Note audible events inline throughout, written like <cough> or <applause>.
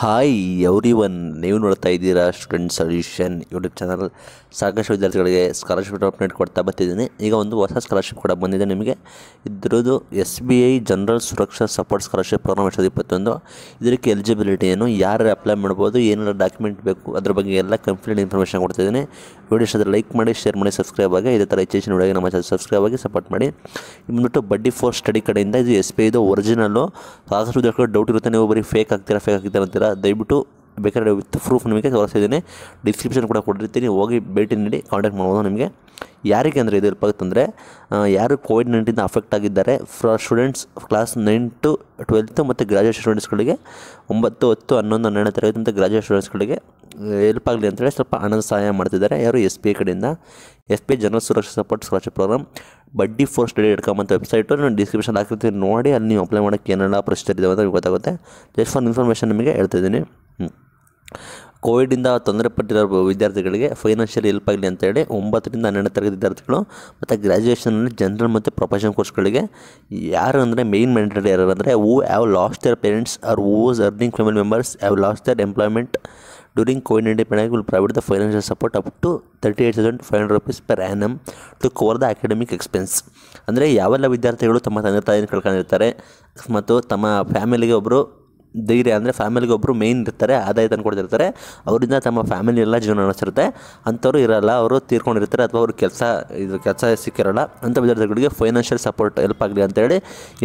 hi every one ನೀವು ನೋಡ್ತಾ ಇದ್ದೀರಾ ಸ್ಟೂಡೆಂಟ್ ಸೊಲ್ಯೂಷನ್ ಯೂಟ್ಯೂಬ್ ಚಾನಲ್ ಸಾಕಷ್ಟು ವಿದ್ಯಾರ್ಥಿಗಳಿಗೆ ಸ್ಕಾಲರ್ಶಿಪ್ ಅಪ್ಡೇಟ್ ಕೊಡ್ತಾ ಬರ್ತಿದ್ದೀನಿ ಈಗ ಒಂದು ಹೊಸ ಸ್ಕಾಲರ್ಶಿಪ್ ಕೂಡ ಬಂದಿದೆ ನಿಮಗೆ ಇದ್ರದ್ದು S B I general Suraksha support scholarship program ಎರಡು ಸಾವಿರದ ಇಪ್ಪತ್ತೊಂದು ಇದಕ್ಕೆ ಎಲಿಜಿಬಿಲಿಟಿ ಏನು ಯಾರು ಅಪ್ಲೈ ಮಾಡ್ಬೋದು ಏನೆಲ್ಲ ಡಾಕ್ಯುಮೆಂಟ್ ಬೇಕು ಅದ್ರ ಬಗ್ಗೆ ಎಲ್ಲ ಕಂಪ್ಲೀಟ್ ಇನ್ಫಾರ್ಮೇಷನ್ ಕೊಡ್ತಿದ್ದೀನಿ ವೀಡಿಯೋ ಇಷ್ಟದಲ್ಲಿ ಲೈಕ್ ಮಾಡಿ ಶೇರ್ ಮಾಡಿ ಸಬ್ಸ್ಕ್ರೈಬ್ ಆಗಿ ಇದೇ ಥರ ಹೆಚ್ಚಿನ ಒಳಗೆ ನಮ್ಮ ಚಾನಲ್ ಸಬ್ಸ್ಕ್ರೈಬ್ ಆಗಿ ಸಪೋರ್ಟ್ ಮಾಡಿ ಬಂದುಬಿಟ್ಟು ಬಡ್ಡಿ ಫೋರ್ ಸ್ಟಡಿ ಕಡೆಯಿಂದ ಇದು ಎಸ್ ಬಿ ಐದು ಒರಿಜಿನಲ್ಲು ಸಾಕಷ್ಟು ಡೌಟ್ ಇರುತ್ತೆ ನೀವು ಬರೀ ಫೇಕ್ ಆಗ್ತೀರಾ ಫೇಕ್ ಆಗ್ತೀರಾ ಅಂತೀರಾ ದಯವಿಟ್ಟು ಬೇಕಾದ್ರೆ ವಿತ್ ಪ್ರೂಫ್ ನಿಮಗೆ ತೋರಿಸಿದ್ದೀನಿ ಡಿಸ್ಕ್ರಿಪ್ಷನ್ ಕೂಡ ಕೊಟ್ಟಿರ್ತೀನಿ ಹೋಗಿ ಭೇಟಿ ನೀಡಿ ಕಾಂಟ್ಯಾಕ್ಟ್ ಮಾಡ್ಬೋದು ನಿಮಗೆ ಯಾರಿಗೆ ಅಂದರೆ ಇದು ಹೆಲ್ಪ್ ಅಂದರೆ ಯಾರು ಕೋವಿಡ್ ನೈನ್ಟೀನ್ ಅಫೆಕ್ಟ್ ಆಗಿದ್ದಾರೆ ಫ್ರ students class nine to twelfth ಮತ್ತು ಗ್ರಾಜುಯೇಷನ್ ಸ್ಟೂಡೆಂಟ್ಸ್ಗಳಿಗೆ ಒಂಬತ್ತು ಹತ್ತು ಹನ್ನೊಂದು ಹನ್ನೆರಡನೇ ತರಗತಿ ಮತ್ತು ಗ್ರಾಜುಯೇಟ್ ಸ್ಟೂಡೆಂಟ್ಸ್ಗಳಿಗೆ ಹೆಲ್ಪ್ ಆಗಲಿ ಅಂತೇಳಿ ಸ್ವಲ್ಪ ಹಣದ ಸಹಾಯ ಮಾಡ್ತಿದ್ದಾರೆ ಯಾರು ಎಸ್ ಪಿ ಐ ಕಡೆಯಿಂದ S P I Suraksha support scholarship program buddy for study ಅಂತ ವೆಬ್ಸೈಟು ನಾನು ಡಿಸ್ಕ್ರಿಪ್ಷನ್ ಹಾಕಿರ್ತೀನಿ ನೋಡಿ ಅಲ್ಲಿ ನೀವು ಅಪ್ಲೈ ಮಾಡೋಕ್ಕೆ ಏನೆಲ್ಲ ಪ್ರಶ್ನೆ ಇದ್ದಾವೆ ಅಂತ ಗೊತ್ತಾಗುತ್ತೆ ಜಸ್ಟ್ ಫಾರ್ ಇನ್ಫಾರ್ಮೇಷನ್ ನಿಮಗೆ ಹೇಳ್ತಿದ್ದೀನಿ ಕೋವಿಡಿಂದ ತೊಂದರೆ ಪಟ್ಟಿರೋ ವಿದ್ಯಾರ್ಥಿಗಳಿಗೆ ಫೈನಾನ್ಷಿಯಲ್ ಹೆಲ್ಪ್ ಆಗಲಿ ಅಂತೇಳಿ ಒಂಬತ್ತರಿಂದ ಹನ್ನೆರಡು ತರಗತಿ ವಿದ್ಯಾರ್ಥಿಗಳು ಮತ್ತು ಗ್ರ್ಯಾಜುಯೇಷನಲ್ಲಿ ಜನರಲ್ ಮತ್ತು ಪ್ರೊಫೆಷನಲ್ ಕೋರ್ಸ್ಗಳಿಗೆ ಯಾರು ಅಂದರೆ ಮೇಯ್ನ್ ಮ್ಯಾಂಡೇಟರಿ ಯಾರು ಅಂದರೆ who have lost year parents or whose earning family members have lost their employment during COVID nineteen pandemic, private provide the support support to thirty eight thousand five hundred rupees per annum to cover the academic expense ಅಂದರೆ ಯಾವೆಲ್ಲ ವಿದ್ಯಾರ್ಥಿಗಳು ತಮ್ಮ ತಂದೆ ತಾಯಿಯನ್ನು ಕಳ್ಕೊಂಡಿರ್ತಾರೆ ಮತ್ತು ತಮ್ಮ ಫ್ಯಾಮಿಲಿಗೆ ಒಬ್ಬರು ಧೈರ್ಯ ಅಂದರೆ ಫ್ಯಾಮಿಲಿಗೆ ಒಬ್ಬರು ಮೇಯ್ನ್ ಇರ್ತಾರೆ ಆದಾಯ ತಂದು ಕೊಡ್ತಿರ್ತಾರೆ ಅವರಿಂದ ತಮ್ಮ ಫ್ಯಾಮಿಲಿ ಎಲ್ಲ ಜೀವನ ನಡೆಸಿರುತ್ತೆ ಅಂಥವ್ರು ಇರೋಲ್ಲ ಅವರು ತೀರ್ಕೊಂಡಿರ್ತಾರೆ ಅಥವಾ ಅವ್ರ ಕೆಲಸ ಇದು ಕೆಲಸ ಸಿಕ್ಕಿರೋಲ್ಲ ಅಂಥ ವಿದ್ಯಾರ್ಥಿಗಳಿಗೆ ಫೈನಾನ್ಷಿಯಲ್ ಸಪೋರ್ಟ್ ಹೆಲ್ಪ್ ಆಗಲಿ ಅಂತೇಳಿ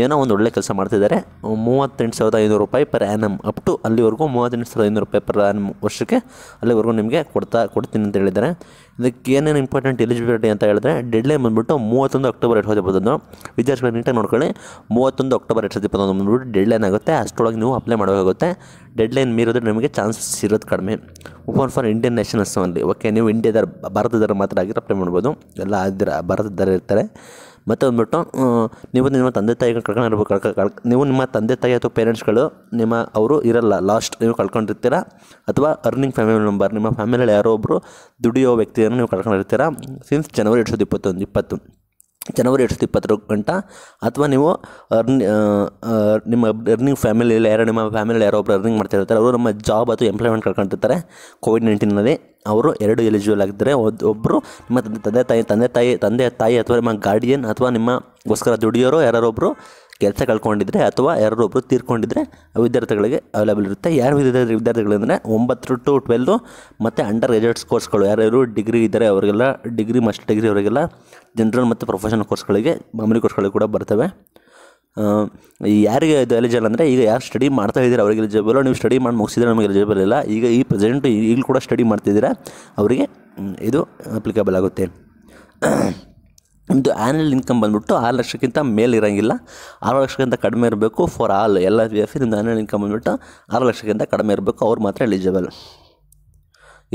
ಏನೋ ಒಂದು ಒಳ್ಳೆ ಕೆಲಸ ಮಾಡ್ತಿದ್ದಾರೆ ಮೂವತ್ತೆಂಟು ಸಾವಿರದ ಐನೂರು ರೂಪಾಯಿ ಪರ್ ಎಮ್ ಅಪ್ ಟು ಅಲ್ಲಿವರೆಗೂ ಮೂವತ್ತೆಂಟು ಸಾವಿರದ ಐನೂರು ರೂಪಾಯಿ ಪರ್ ಎಮ್ ವರ್ಷಕ್ಕೆ ಅಲ್ಲಿವರೆಗೂ ನಿಮಗೆ ಕೊಡ್ತಾ ಕೊಡ್ತೀನಿ ಅಂತ ಹೇಳಿದ್ದಾರೆ ಇದಕ್ಕೆ ಏನೇನು ಇಂಪಾರ್ಟೆಂಟ್ ಎಲಿಜಿಬಿಲಿಟಿ ಅಂತ ಹೇಳಿದ್ರೆ ಡೆಡ್ಲೈನ್ ಬಂದ್ಬಿಟ್ಟು ಮೂವತ್ತೊಂದು ಅಕ್ಟೋಬರ್ ಎರಡು ಸಾವಿರದ ಇಪ್ಪತ್ತೊಂದು ವಿದ್ಯಾರ್ಥಿಗಳು ನೀಟಾಗಿ ನೋಡ್ಕೊಳ್ಳಿ ಮೂವತ್ತೊಂದು ಅಕ್ಟೋಬರ್ ಎರಡು ಸಾವಿರದ ಇಪ್ಪತ್ತೊಂದು ಬಂದ್ಬಿಟ್ಟು ಡೆಡ್ಲೈನ್ ಆಗುತ್ತೆ ಅಷ್ಟೊಳಗೆ ನೀವು ಅಪ್ಲೈ ಮಾಡಬೇಕಾಗುತ್ತೆ ಡೆಡ್ಲೈನ್ ಮೀರಿದ್ರೆ ನಿಮಗೆ ಚಾನ್ಸಸ್ ಇರೋದು ಕಡಿಮೆ ಓಪನ್ ಫಾರ್ ಇಂಡಿಯನ್ ನ್ಯಾಷನಲ್ಸ್ ಅಲ್ಲಿ ಓಕೆ ನೀವು ಇಂಡಿಯಾದ ಭಾರತದವರು ಮಾತ್ರ ಆಗಿರೋ ಅಪ್ಲೈ ಮಾಡ್ಬೋದು ಎಲ್ಲ ಆದ್ರೆ ಭಾರತದವರು ಇರ್ತಾರೆ ಮತ್ತು ಅಂದ್ಬಿಟ್ಟು ನೀವು ನಿಮ್ಮ ತಂದೆ ತಾಯಿಗಳು ಕಳ್ಕೊಂಡು ಕಳ್ಕ ಕಳ್ ನೀವು ನಿಮ್ಮ ತಂದೆ ತಾಯಿ ಅಥವಾ ಪೇರೆಂಟ್ಸ್ಗಳು ನಿಮ್ಮ ಅವರು ಇರಲ್ಲ ಲಾಸ್ಟ್ ನೀವು ಕಳ್ಕೊಂಡಿರ್ತೀರಾ ಅಥವಾ ಅರ್ನಿಂಗ್ ಫ್ಯಾಮಿಲಿ ಮೆಂಬರ್ ನಿಮ್ಮ ಫ್ಯಾಮಿಲಿಯಲ್ಲಿ ಯಾರೋ ಒಬ್ಬರು ದುಡಿಯೋ ವ್ಯಕ್ತಿಯನ್ನು ನೀವು ಕಳ್ಕೊಂಡಿರ್ತೀರ ಸಿನ್ಸ್ ಜನವರಿ ಎರಡು ಸಾವಿರದ ಇಪ್ಪತ್ತೊಂದು ಇಪ್ಪತ್ತು ಜನವರಿ ಎರಡು ಸಾವಿರದ ಇಪ್ಪತ್ತರ ಗಂಟ ಅಥವಾ ನೀವು ಅರ್ನಿ ನಿಮ್ಮ ಅರ್ನಿಂಗ್ ಫ್ಯಾಮಿಲಿಯಲ್ಲಿ ಯಾರೋ ನಿಮ್ಮ ಫ್ಯಾಮಿಲಿಯಲ್ಲಿ ಯಾರೋ ಒಬ್ಬರು ಅರ್ನಿಂಗ್ ಮಾಡ್ತಿರ್ತಾರೆ ಅವರು ನಮ್ಮ ಜಾಬ್ ಅಥವಾ ಎಂಪ್ಲಾಯ್ಮೆಂಟ್ ಕಳ್ಕೊತಿರ್ತಾರೆ ಕೋವಿಡ್ ನೈನ್ಟೀನಲ್ಲಿ ಅವರು ಎರಡು ಎಲಿಜಿಬಲ್ ಆಗಿದ್ದರೆ ಒಬ್ಬರು ನಿಮ್ಮ ತಂದೆ ತಾಯಿ ತಂದೆ ತಾಯಿ ತಂದೆ ತಾಯಿ ಅಥವಾ ನಿಮ್ಮ ಗಾರ್ಡಿಯನ್ ಅಥವಾ ನಿಮ್ಮಗೋಸ್ಕರ ದುಡಿಯೋರು ಯಾರೊಬ್ಬರು ಕೆಲಸ ಕಳ್ಕೊಂಡಿದ್ರೆ ಅಥವಾ ಯಾರೊಬ್ಬರು ತೀರ್ಕೊಂಡಿದ್ರೆ ವಿದ್ಯಾರ್ಥಿಗಳಿಗೆ ಅವೈಲೇಬಲ್ ಇರುತ್ತೆ ಯಾರು ವಿದ್ಯಾರ್ಥಿಗಳಂದರೆ ಒಂಬತ್ತು ಟು ಟ್ವೆಲ್ದು ಮತ್ತು ಅಂಡರ್ ಗ್ರಾಜುಯೇಟ್ಸ್ ಕೋರ್ಸ್ಗಳು ಯಾರ್ಯಾರು ಡಿಗ್ರಿ ಇದ್ದಾರೆ ಅವರಿಗೆಲ್ಲ ಡಿಗ್ರಿ ಮಾಸ್ಟರ್ ಡಿಗ್ರಿ ಅವರಿಗೆಲ್ಲ ಜನರಲ್ ಮತ್ತು ಪ್ರೊಫೆಷನಲ್ ಕೋರ್ಸ್ಗಳಿಗೆ ಮಾಮೂಲಿ ಕೋರ್ಸ್ಗಳಿಗೆ ಕೂಡ ಬರ್ತವೆ ಯಾರಿಗೆ ಇದು ಎಲಿಜಿಬಲ್ ಅಂದರೆ ಈಗ ಯಾರು ಸ್ಟಡಿ ಮಾಡ್ತಾ ಇದ್ದೀರಾ ಅವರಿಗೆ ಎಲಿಜಿಬಲ್ ನೀವು ಸ್ಟಡಿ ಮಾಡಿ ಮುಗಿಸಿದ್ರೆ ನಮಗೆ ಎಲಿಜಿಬಲ್ ಇಲ್ಲ ಈಗ ಈ ಪ್ರೆಸೆಂಟ್ ಈಗಲೂ ಕೂಡ ಸ್ಟಡಿ ಮಾಡ್ತಿದ್ದೀರಾ ಅವರಿಗೆ ಇದು ಅಪ್ಲಿಕೇಬಲ್ ಆಗುತ್ತೆ ನಿಮ್ಮದು ಆ್ಯನ್ಯಲ್ ಇನ್ಕಮ್ ಬಂದುಬಿಟ್ಟು ಆರು ಲಕ್ಷಕ್ಕಿಂತ ಮೇಲೆ ಇರೋಂಗಿಲ್ಲ ಆರು ಲಕ್ಷಕ್ಕಿಂತ ಕಡಿಮೆ ಇರಬೇಕು ಫಾರ್ ಆಲ್ ಎಲ್ಲ ಪಿ ಎಫ್ ನಿಮ್ಮದು ಆ್ಯನ್ಯಲ್ ಇನ್ಕಮ್ ಬಂದುಬಿಟ್ಟು ಆರು ಲಕ್ಷಕ್ಕಿಂತ ಕಡಿಮೆ ಇರಬೇಕು ಅವ್ರು ಮಾತ್ರ ಎಲಿಜಿಬಲ್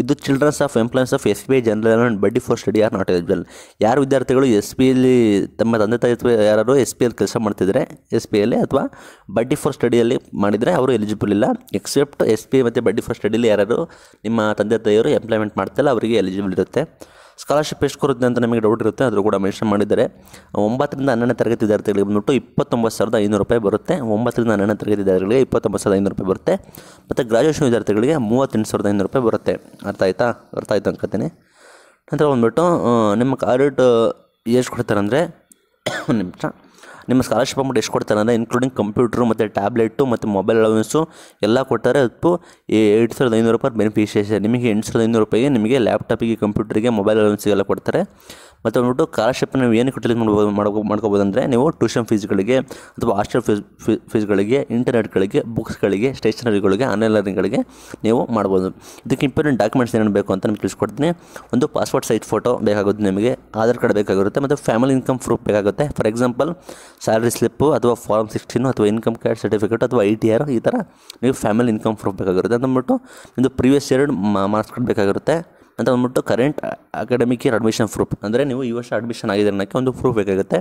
ಇದು childrens of employees of S B I general and buddy for study are not eligible ಯಾರು ವಿದ್ಯಾರ್ಥಿಗಳು ಎಸ್ ಬಿ ಐಲಿ ತಮ್ಮ ತಂದೆ ತಾಯಿ ಅಥವಾ ಯಾರು ಎಸ್ ಪಿ ಎಲ್ಲಿ ಕೆಲಸ ಮಾಡ್ತಿದ್ರೆ ಎಸ್ ಬಿ ಐಲಿ ಅಥವಾ ಬಡ್ಡಿ ಫಾರ್ ಸ್ಟಡಿಯಲ್ಲಿ ಮಾಡಿದರೆ ಅವರು ಎಲಿಜಿಬಲ್ ಇಲ್ಲ ಎಕ್ಸೆಪ್ಟ್ ಎಸ್ ಪಿ ಐ ಮತ್ತು ಬಡ್ಡಿ ಫಾರ್ ಸ್ಟಡಿಯಲ್ಲಿ ಯಾರು ನಿಮ್ಮ ತಂದೆ ತಾಯಿಯವರು ಎಂಪ್ಲಾಯ್ಮೆಂಟ್ ಮಾಡ್ತಲ್ಲ ಅವರಿಗೆ ಎಲಿಜಿಬಲ್ ಇರುತ್ತೆ ಸ್ಕಾಲರ್ಶಿಪ್ ಎಷ್ಟು ಕೊಡುತ್ತೆ ಅಂತ ನಮಗೆ ಡೌಟ್ ಇರುತ್ತೆ ಅದರ ಕೂಡ ಮೆನ್ಷನ್ ಮಾಡಿದ್ದಾರೆ ಒಂಬತ್ತರಿಂದ ಹನ್ನೊಂದನೇ ತರಗತಿ ವಿದ್ಯಾರ್ಥಿಗಳಿಗೆ ಬಂದುಬಿಟ್ಟು ಇಪ್ಪತ್ತೊಂಬತ್ತು ಸಾವಿರದ ಐನೂರು ರೂಪಾಯಿ ಬರುತ್ತೆ ಒಂಬತ್ತರಿಂದ ಹನ್ನೊಂದನೇ ತರಗತಿ ವಿದ್ಯಾರ್ಥಿಗಳಿಗೆ ಇಪ್ಪತ್ತೊಂಬತ್ತು ಸಾವಿರದ ಐನೂರು ರೂಪಾಯಿ ಬರುತ್ತೆ ಮತ್ತು ಗ್ರಾಜುಯೇಷನ್ ವಿದ್ಯಾರ್ಥಿಗಳಿಗೆ ಮೂವತ್ತೆಂಟು ಸಾವಿರದ ಐನೂರು ರೂಪಾಯಿ ಬರುತ್ತೆ ಅರ್ಥ ಆಯಿತಾ ಅರ್ಥ ಆಯ್ತು ಅನ್ಕೋತೀನಿ ನಂತರ ಬಂದುಬಿಟ್ಟು ನಿಮ್ಮ ಕ್ಯಾರೆಟ್ ಎಷ್ಟು ಕೊಡ್ತಾರೆ ಅಂದರೆ ನಿಮಿಷ ನಿಮ್ಮ ಸ್ಕಾಲರ್ಶಿಪ್ ಅಮೌಂಟ್ ಎಷ್ಟು ಕೊಡ್ತಾರೆ ಅಂದರೆ ಇನ್ಕ್ಲೂಡಿಂಗ್ ಕಂಪ್ಯೂಟ್ರು ಮತ್ತು ಟ್ಯಾಬ್ಲೆಟು ಮತ್ತು ಮೊಬೈಲ್ ಅಲೌನ್ಸು ಎಲ್ಲ ಕೊಟ್ಟರೆ ಅದು ಎರಡು ಸಾವಿರದ ಐನೂರು ರೂಪಾಯಿ ಬೆನಿಫಿಷಿಯಸ್ ನಿಮಗೆ ಎಂಟು ಸಾವಿರದ ಐನೂರು ರೂಪಾಯಿಗೆ ನಿಮಗೆ ಲ್ಯಾಪ್ಟಾಪಿಗೆ ಕಂಪ್ಯೂಟ್ರಿಗೆ ಮೊಬೈಲ್ ಅಲೋನ್ಸಿಗೆಲ್ಲ ಕೊಡ್ತಾರೆ ಮತ್ತು ಬಂದ್ಬಿಟ್ಟು ಸ್ಕಾಲರ್ಶಿಪ್ ನೀವು ಏನು ಯೂಟಿಲೈಸ್ ಮಾಡ್ಬೋದು ಮಾಡ್ಕೊ ಮಾಡ್ಕೋಬೋದು ಅಂದರೆ ನೀವು ಟ್ಯೂಷನ್ ಫೀಸ್ಗಳಿಗೆ ಅಥವಾ ಹಾಸ್ಟೆಲ್ ಫೀಸ್ ಫೀಸ್ಗಳಿಗೆ ಇಂಟರ್ನೆಟ್ಗಳಿಗೆ ಬುಕ್ಸ್ಗಳಿಗೆ ಸ್ಟೇಷನರಿಗಳಿಗೆ ಆನ್ಲೈನ್ ಲರ್ನಿಂಗ್ಗಳಿಗೆ ನೀವು ಮಾಡ್ಬೋದು ಇದಕ್ಕೆ ಇಂಪಾರ್ಟೆಂಟ್ ಡಾಕ್ಯುಮೆಂಟ್ಸ್ ಏನೇನು ಬೇಕು ಅಂತ ನಿಮ್ಗೆ ತಿಳಿಸ್ಕೊಡ್ತೀನಿ ಒಂದು ಪಾಸ್ಪೋರ್ಟ್ ಸೈಜ್ ಫೋಟೋ ಬೇಕಾಗುತ್ತೆ ನಿಮಗೆ ಆಧಾರ್ ಕಾರ್ಡ್ ಬೇಕಾಗಿರುತ್ತೆ ಮತ್ತು ಫ್ಯಾಮಿಲಿ ಇನ್ಕಮ್ ಪ್ರೂಫ್ ಬೇಕಾಗುತ್ತೆ ಫಾರ್ ಎಕ್ಸಾಂಪಲ್ ಸ್ಯಾಲ್ರಿ ಸ್ಲಿಪ್ಪು ಅಥವಾ ಫಾರ್ಮ್ ಸಿಕ್ಸ್ಟೀನು ಅಥವಾ ಇನ್ಕಮ್ ಕಾರ್ಡ್ ಸರ್ಟಿಫಿಕೇಟ್ ಅಥವಾ ಐ ಟಿ ಆರ್ ಈ ಥರ ನೀವು ಫ್ಯಾಮಿಲಿ ಇನ್ಕಮ್ ಪ್ರೂಫ್ ಬೇಕಾಗಿರುತ್ತೆ ಅಂದ್ಬಿಟ್ಟು ನಿಮ್ಮದು ಪ್ರೀವಿಯಸ್ ಇಯರ್ ಮಾರ್ಕ್ಸ್ ಬೇಕಾಗಿರುತ್ತೆ ಅಂತ ಅಂದ್ಬಿಟ್ಟು current academic year admission proof ಅಂದರೆ ನೀವು ಈ ವರ್ಷ ಅಡ್ಮಿಷನ್ ಆಗಿದೆ ಅನ್ನೋಕ್ಕೆ ಒಂದು ಪ್ರೂಫ್ ಬೇಕಾಗುತ್ತೆ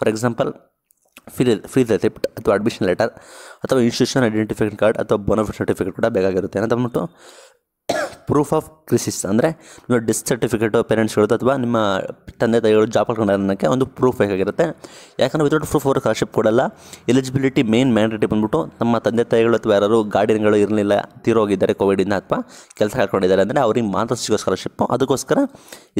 for example fee free receipt ಅಥವಾ ಅಡ್ಮಿಷನ್ ಲೆಟರ್ ಅಥವಾ ಇನ್ಸ್ಟಿಟ್ಯೂಷನ್ ಐಡೆಂಟಿಫಿಕೇಟ್ ಕಾರ್ಡ್ ಅಥವಾ ಬೋನಫಿಟ್ ಸರ್ಟಿಫಿಕೇಟ್ ಕೂಡ ಬೇಕಾಗಿರುತ್ತೆ ಅಂತ ಅಂದ್ಬಿಟ್ಟು ಪ್ರೂಫ್ ಆಫ್ ಕ್ರಿಸಿಸ್ ಅಂದರೆ ನಿಮ್ಮ ಡಿಸ್ ಸರ್ಟಿಫಿಕೇಟು ಹೇಳೋದು ಅಥವಾ ನಿಮ್ಮ ತಂದೆ ತಾಯಿಗಳು ಜಾಬ್ ಅನ್ನೋಕ್ಕೆ ಒಂದು ಪ್ರೂಫ್ ಬೇಕಾಗಿರುತ್ತೆ ಯಾಕಂದರೆ ವಿತೌಟ್ ಪ್ರೂಫ್ ಅವರು ಸ್ಕಾಲರ್ಶಿಪ್ ಕೊಡಲ್ಲ ಎಲಿಜಿಬಿಲಿಟಿ ಮೇನ್ ಮ್ಯಾಂಡೇಟಿ ಬಂದ್ಬಿಟ್ಟು ನಮ್ಮ ತಂದೆ ತಾಯಿಗಳು ಅಥವಾ ಯಾರು ಗಾರ್ಡಿಯನ್ಗಳು ಇರಲಿಲ್ಲ ತೀರೋಗಿದ್ದಾರೆ ಕೋವಿಡಿಂದ ಅಥವಾ ಕೆಲಸ ಕಳ್ಕೊಂಡಿದ್ದಾರೆ ಅಂದರೆ ಅವ್ರಿಗೆ ಮಾತ್ರ ಸಿಗೋ ಸ್ಕಾಲರ್ಶಿಪ್ಪು ಅದಕ್ಕೋಸ್ಕರ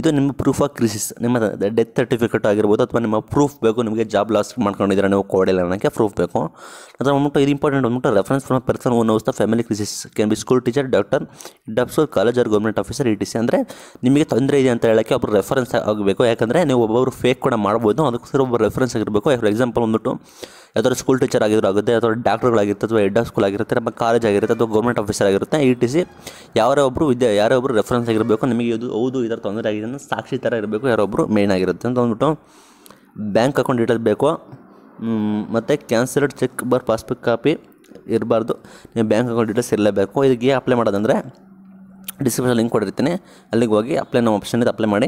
ಇದು ನಿಮ್ಮ ಪ್ರೂಫ್ ಆಫ್ ಕ್ರಿಸಿಸ್ ನಿಮ್ಮ ಡೆತ್ ಸರ್ಟಿಫಿಕೇಟ್ ಆಗಿರ್ಬೋದು ಅಥವಾ ನಿಮ್ಮ ಪ್ರೂಫ್ ಬೇಕು ನಿಮಗೆ ಜಾಬ್ ಲಾಸ್ ಮಾಡ್ಕೊಂಡಿದ್ದಾರೆ ನೀವು ಕೋವಿಡಿಲ್ಲ ಅನ್ನೋಕ್ಕೆ ಪ್ರೂಫ್ ಬೇಕು ನಂತರ ಬಂದ್ಬಿಟ್ಟು ಇದು ಇಂಪಾರ್ಟೆಂಟ್ ಬಂದ್ಬಿಟ್ಟು reference from person own house the family crisis can be school teacher doctor ಡಬ್ಸ್ college or government officer E T C ಅಂದರೆ ನಿಮಗೆ ತೊಂದರೆ ಇದೆ ಅಂತ ಹೇಳೋಕ್ಕೆ ಒಬ್ಬರು ರೆಫರೆನ್ಸ್ ಆಗಬೇಕು ಯಾಕಂದರೆ ನೀವು ಒಬ್ಬೊಬ್ಬರು ಫೇಕ್ ಕೂಡ ಮಾಡ್ಬೋದು ಅದಕ್ಕೋಸ್ಕರ ಒಬ್ಬ ರೆಫರೆನ್ಸ್ ಆಗಿರಬೇಕು ಫಾರ್ ಎಕ್ಸಾಂಪಲ್ ಒಂದುಬಿಟ್ಟು ಯಾವ್ದಾದ್ರು ಸ್ಕೂಲ್ ಟೀಚರ್ ಆಗಿದ್ರು ಆಗುತ್ತೆ ಅಥವಾ ಡಾಕ್ಟರ್ಗಳಾಗಿರುತ್ತೆ ಅಥವಾ ಹೆಡ್ ಆಫ್ ಸ್ಕೂಲ್ ಆಗಿರುತ್ತೆ ಅಥವಾ ಕಾಲೇಜ್ ಆಗಿರುತ್ತೆ ಅಥವಾ ಗೌರ್ಮೆಂಟ್ ಆಫೀಸರ್ ಆಗಿರುತ್ತೆ ಇ ಟಿ ಸಿ ಯಾರೋ ಒಬ್ಬರು ವಿದ್ಯೆ ಯಾರೋ ಒಬ್ಬರು ರೆಫರೆನ್ಸ್ ಆಗಿರಬೇಕು ನಿಮಗೆ ಇದು ಹೌದು ಇದರ ತೊಂದರೆ ಆಗಿದೆ ಅಂದರೆ ಸಾಕ್ಷಿ ಥರ ಇರಬೇಕು ಯಾರೊಬ್ಬರು ಮೇನ್ ಆಗಿರುತ್ತೆ ಅಂತ ಅಂದ್ಬಿಟ್ಟು ಬ್ಯಾಂಕ್ ಅಕೌಂಟ್ ಡೀಟೇಲ್ಸ್ ಬೇಕು ಮತ್ತು ಕ್ಯಾನ್ಸಲ್ಡ್ ಚೆಕ್ ಬರ್ ಪಾಸ್ಬುಕ್ ಕಾಪಿ ಇರಬಾರ್ದು ನೀವು ಬ್ಯಾಂಕ್ ಅಕೌಂಟ್ ಡೀಟೇಲ್ಸ್ ಇರಲೇಬೇಕು ಇದಕ್ಕೆ ಅಪ್ಲೈ ಮಾಡೋದಂದರೆ ಡಿಸ್ಕ್ರಿಪ್ಷನ್ ಲಿಂಕ್ ಕೊಡಿರ್ತೀನಿ ಅಲ್ಲಿಗೆ ಹೋಗಿ ಅಪ್ಲೈ ನಮ್ಮ ಆಪ್ಷನ್ ಇದೆ ಅಪ್ಲೈ ಮಾಡಿ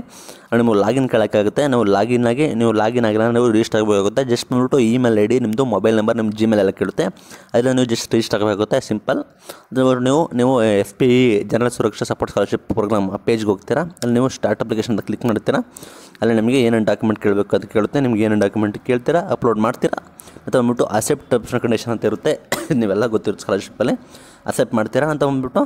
ನೀವು ಲಾಗಿನ್ ಕೇಳೋಕ್ಕಾಗುತ್ತೆ ನಾವು ಲಾಗಿನ್ ಆಗಿ ನೀವು ಲಾಗಿನ್ ಆಗಿಲ್ಲ ನೀವು ರಿಜಿಸ್ಟರ್ ಆಗಬೇಕಾಗುತ್ತೆ ಜಸ್ಟ್ ಬಂದುಬಿಟ್ಟು ಇಮೇಲ್ ಐ ಡಿ ನಿಮ್ಮದು ಮೊಬೈಲ್ ನಂಬರ್ ನಿಮ್ಮ ಜಿಮೇಲ್ ಎಲ್ಲ ಕೇಳುತ್ತೆ ಅದರಲ್ಲಿ ನೀವು ಜಸ್ಟ್ ರಿಜಿಸ್ಟರ್ ಆಗಬೇಕಾಗುತ್ತೆ ಸಿಂಪಲ್ ನೀವು ನೀವು F P general Suraksha support scholarship program ಪೇಜ್ಗೆ ಹೋಗ್ತೀರಾ ಅಲ್ಲಿ ನೀವು ಸ್ಟಾರ್ಟ್ ಅಪ್ಲಿಕೇಶನ್ ಕ್ಲಿಕ್ ಮಾಡ್ತೀರಾ ಅಲ್ಲಿ ನಿಮಗೆ ಏನೇನು ಡಾಕ್ಯುಮೆಂಟ್ ಕೇಳಬೇಕು ಅದು ಕೇಳುತ್ತೆ ನಿಮ್ಗೆ ಏನೇನು ಡಾಕ್ಯುಮೆಂಟ್ ಕೇಳ್ತೀರಾ ಅಪ್ಲೋಡ್ ಮಾಡ್ತೀರಾ ಮತ್ತು ಬಂದ್ಬಿಟ್ಟು ಅಸೆಪ್ಟ್ ಟರ್ಮ್ಸ್ ಆ್ಯಂಡ್ ಕಂಡೀಷನ್ ಅಂತ ಇರುತ್ತೆ <coughs> ನೀವೆಲ್ಲ ಗೊತ್ತಿರುತ್ತೆ ಸ್ಕಾಲರ್ಶಿಪ್ಪಲ್ಲಿ ಅಸೆಪ್ಟ್ ಮಾಡ್ತೀರಾ ಅಂತ ಬಂದ್ಬಿಟ್ಟು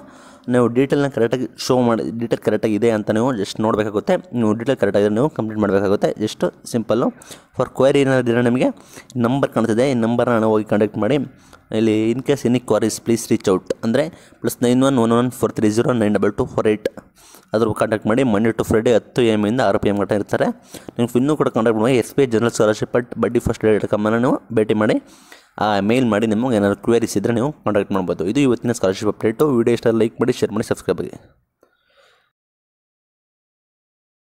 ನೀವು ಡೀಟೇಲ್ನ ಕರೆಕ್ಟಾಗಿ ಶೋ ಮಾಡಿ ಡೀಟೇಲ್ ಕರೆಕ್ಟಾಗಿ ಇದೆ ಅಂತ ನೀವು ಜಸ್ಟ್ ನೋಡಬೇಕಾಗುತ್ತೆ ನೀವು ಡೀಟೇಲ್ ಕರೆಕ್ಟಾಗಿ ನೀವು ಕಂಪ್ಲೀಟ್ ಮಾಡಬೇಕಾಗುತ್ತೆ ಜಸ್ಟ್ ಸಿಂಪಲ್ಲು ಫಾರ್ ಕ್ವೈರಿ ಏನಾದ್ರೆ ನಿಮಗೆ ನಂಬರ್ ಕಾಣ್ತಿದೆ ಈ ನಂಬರ್ನ ನಾವು ಹೋಗಿ ಕಾಂಟ್ಯಾಕ್ಟ್ ಮಾಡಿ ಇಲ್ಲಿ in case any queries please reach out ಅಂದರೆ plus nine one one one four three zero nine double two four eight ಅದ್ರ ಕಾಂಟ್ಯಾಕ್ಟ್ ಮಾಡಿ ಮಂಡೇ ಟು ಫ್ರೈಡೇ ಹತ್ತು ಎಮ್ ಇಂದ ಆರು ಪಿ ಎಮ್ ಗಂಟೆ ಇರ್ತಾರೆ ನೀವು ಇನ್ನೂ ಕೂಡ ಕಾಂಟ್ಯಾಕ್ಟ್ ಮಾಡಿ S B I general scholarship but ಬಡ್ಡಿ ಫಸ್ಟ್ ಡೇಟ್ ಕಮ್ಮನ ನೀವು ಭೇಟಿ ಮಾಡಿ ಆ ಮೇಲ್ ಮಾಡಿ ನಿಮಗೆ ಏನಾದರೂ ಕ್ವೇರಿಸಿದ್ರೆ ನೀವು ಕಾಂಟ್ಯಾಕ್ಟ್ ಮಾಡ್ಬೋದು ಇದು ಇವತ್ತಿನ ಸ್ಕಾಲರ್ಶಿಪ್ ಅಪ್ಡೇಟು ವೀಡಿಯೋ ಇಷ್ಟ ಲೈಕ್ ಮಾಡಿ ಶೇರ್ ಮಾಡಿ ಸಬ್ಸ್ಕ್ರೈಬ್ ಆಗಿ